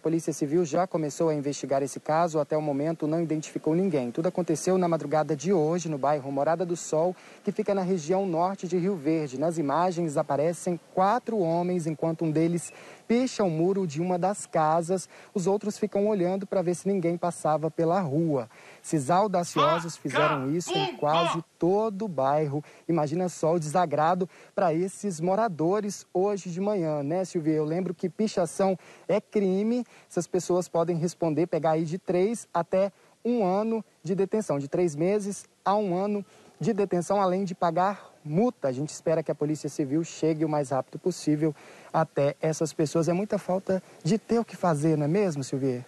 A Polícia Civil já começou a investigar esse caso, até o momento não identificou ninguém. Tudo aconteceu na madrugada de hoje, no bairro Morada do Sol, que fica na região norte de Rio Verde. Nas imagens aparecem quatro homens, enquanto um deles picha o muro de uma das casas. Os outros ficam olhando para ver se ninguém passava pela rua. Esses audaciosos fizeram isso em quase todo o bairro. Imagina só o desagrado para esses moradores hoje de manhã, né, Silvia? Eu lembro que pichação é crime. Essas pessoas podem responder, pegar aí de três até um ano de detenção, de três meses a um ano de detenção, além de pagar multa. A gente espera que a Polícia Civil chegue o mais rápido possível até essas pessoas. É muita falta de ter o que fazer, não é mesmo, Silvia?